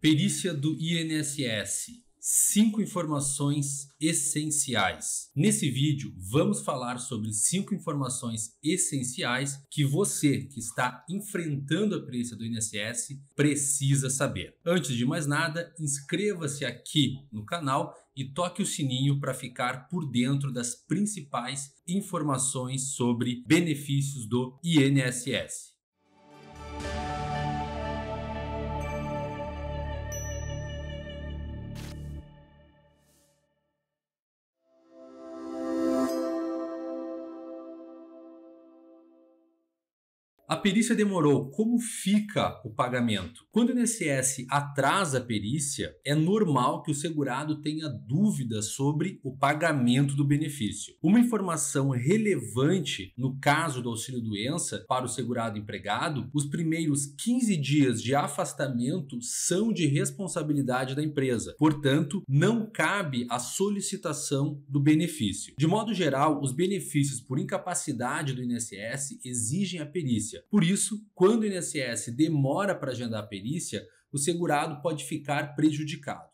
Perícia do INSS. 5 informações essenciais. Nesse vídeo, vamos falar sobre 5 informações essenciais que você que está enfrentando a perícia do INSS precisa saber. Antes de mais nada, inscreva-se aqui no canal e toque o sininho para ficar por dentro das principais informações sobre benefícios do INSS. perícia demorou. Como fica o pagamento? Quando o INSS atrasa a perícia, é normal que o segurado tenha dúvidas sobre o pagamento do benefício. Uma informação relevante no caso do auxílio-doença para o segurado empregado, os primeiros 15 dias de afastamento são de responsabilidade da empresa. Portanto, não cabe a solicitação do benefício. De modo geral, os benefícios por incapacidade do INSS exigem a perícia, por isso, quando o INSS demora para agendar a perícia, o segurado pode ficar prejudicado.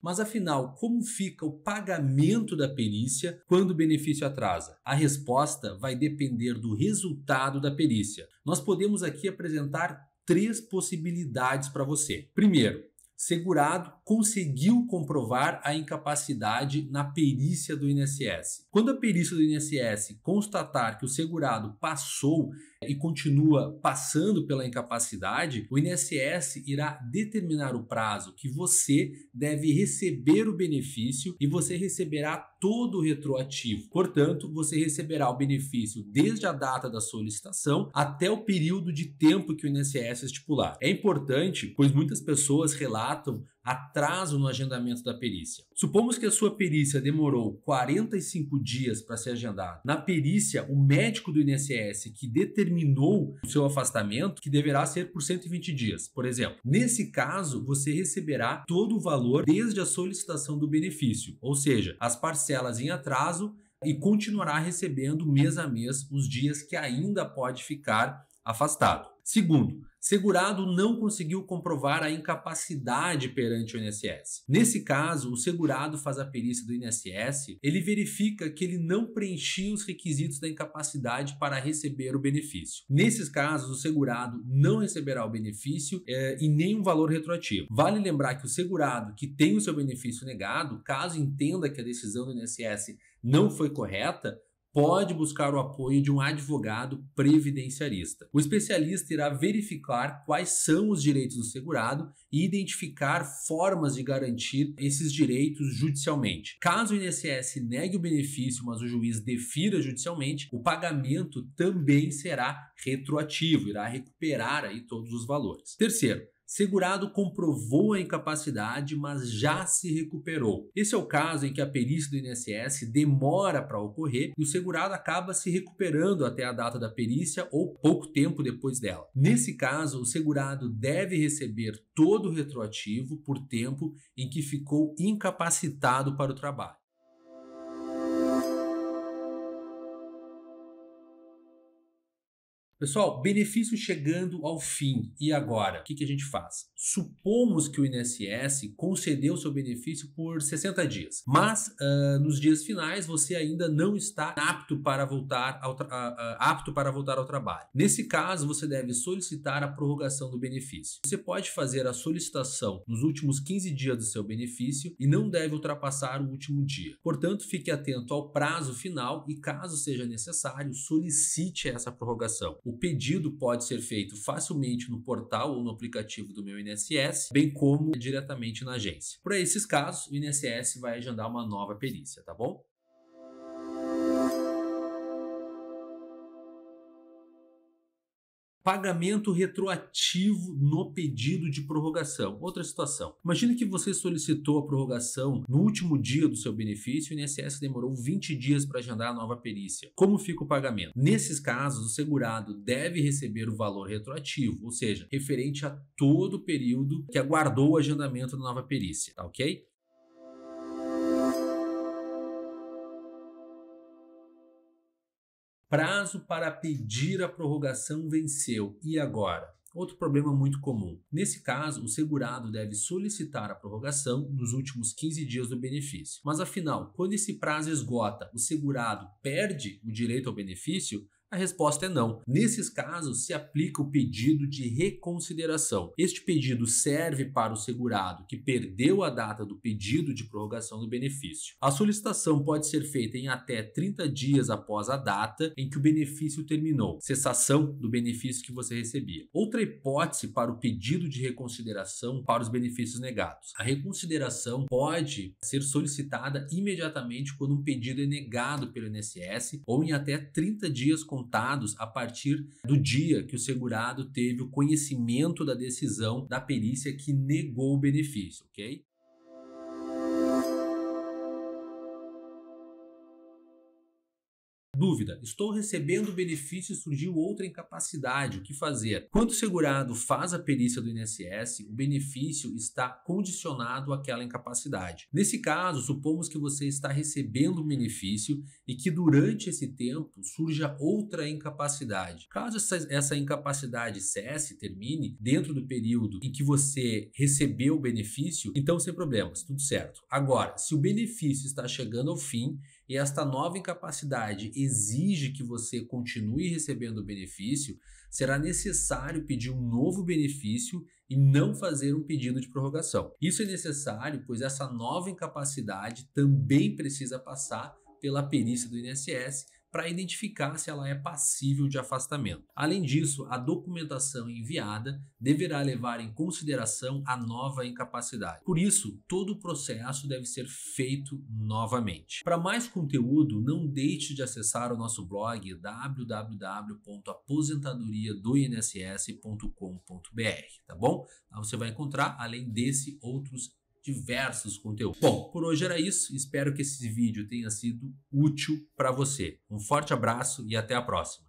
Mas afinal, como fica o pagamento da perícia quando o benefício atrasa? A resposta vai depender do resultado da perícia. Nós podemos aqui apresentar três possibilidades para você. Primeiro, segurado conseguiu comprovar a incapacidade na perícia do INSS. Quando a perícia do INSS constatar que o segurado passou e continua passando pela incapacidade, o INSS irá determinar o prazo que você deve receber o benefício e você receberá todo o retroativo. Portanto, você receberá o benefício desde a data da solicitação até o período de tempo que o INSS estipular. É importante, pois muitas pessoas relatam atraso no agendamento da perícia. Supomos que a sua perícia demorou 45 dias para ser agendada. Na perícia, o médico do INSS que determinou o seu afastamento, que deverá ser por 120 dias, por exemplo. Nesse caso, você receberá todo o valor desde a solicitação do benefício, ou seja, as parcelas em atraso e continuará recebendo mês a mês os dias que ainda pode ficar afastado. Segundo, segurado não conseguiu comprovar a incapacidade perante o INSS. Nesse caso, o segurado faz a perícia do INSS, ele verifica que ele não preenchia os requisitos da incapacidade para receber o benefício. Nesses casos, o segurado não receberá o benefício é, e nem um valor retroativo. Vale lembrar que o segurado que tem o seu benefício negado, caso entenda que a decisão do INSS não foi correta, pode buscar o apoio de um advogado previdenciarista. O especialista irá verificar quais são os direitos do segurado e identificar formas de garantir esses direitos judicialmente. Caso o INSS negue o benefício, mas o juiz defira judicialmente, o pagamento também será retroativo, irá recuperar aí todos os valores. Terceiro, Segurado comprovou a incapacidade, mas já se recuperou. Esse é o caso em que a perícia do INSS demora para ocorrer e o segurado acaba se recuperando até a data da perícia ou pouco tempo depois dela. Nesse caso, o segurado deve receber todo o retroativo por tempo em que ficou incapacitado para o trabalho. Pessoal, benefício chegando ao fim. E agora? O que, que, a gente faz? Supomos que o INSS concedeu seu benefício por 60 dias, mas uh, nos dias finais você ainda não está apto para, voltar ao ah, ah, apto para voltar ao trabalho. Nesse caso, você deve solicitar a prorrogação do benefício. Você pode fazer a solicitação nos últimos 15 dias do seu benefício e não deve ultrapassar o último dia. Portanto, fique atento ao prazo final e, caso seja necessário, solicite essa prorrogação. O pedido pode ser feito facilmente no portal ou no aplicativo do meu INSS, bem como diretamente na agência. Para esses casos, o INSS vai agendar uma nova perícia, tá bom? Pagamento retroativo no pedido de prorrogação. Outra situação. Imagina que você solicitou a prorrogação no último dia do seu benefício e o INSS demorou 20 dias para agendar a nova perícia. Como fica o pagamento? Nesses casos, o segurado deve receber o valor retroativo, ou seja, referente a todo o período que aguardou o agendamento da nova perícia, tá ok? prazo para pedir a prorrogação venceu. E agora? Outro problema muito comum. Nesse caso, o segurado deve solicitar a prorrogação nos últimos 15 dias do benefício. Mas afinal, quando esse prazo esgota, o segurado perde o direito ao benefício? A resposta é não. Nesses casos, se aplica o pedido de reconsideração. Este pedido serve para o segurado que perdeu a data do pedido de prorrogação do benefício. A solicitação pode ser feita em até 30 dias após a data em que o benefício terminou, cessação do benefício que você recebia. Outra hipótese para o pedido de reconsideração para os benefícios negados. A reconsideração pode ser solicitada imediatamente quando um pedido é negado pelo INSS ou em até 30 dias com contados a partir do dia que o segurado teve o conhecimento da decisão da perícia que negou o benefício, ok? Dúvida: estou recebendo benefício e surgiu outra incapacidade. O que fazer? Quando o segurado faz a perícia do INSS, o benefício está condicionado àquela incapacidade. Nesse caso, supomos que você está recebendo um benefício e que durante esse tempo surja outra incapacidade. Caso essa, essa incapacidade cesse, termine dentro do período em que você recebeu o benefício, então sem problemas, tudo certo. Agora, se o benefício está chegando ao fim, e esta nova incapacidade exige que você continue recebendo o benefício, será necessário pedir um novo benefício e não fazer um pedido de prorrogação. Isso é necessário, pois essa nova incapacidade também precisa passar pela perícia do INSS para identificar se ela é passível de afastamento. Além disso, a documentação enviada deverá levar em consideração a nova incapacidade. Por isso, todo o processo deve ser feito novamente. Para mais conteúdo, não deixe de acessar o nosso blog www.aposentadoriadoinss.com.br, tá bom? Lá você vai encontrar, além desse, outros diversos conteúdos. Bom, por hoje era isso. Espero que esse vídeo tenha sido útil para você. Um forte abraço e até a próxima.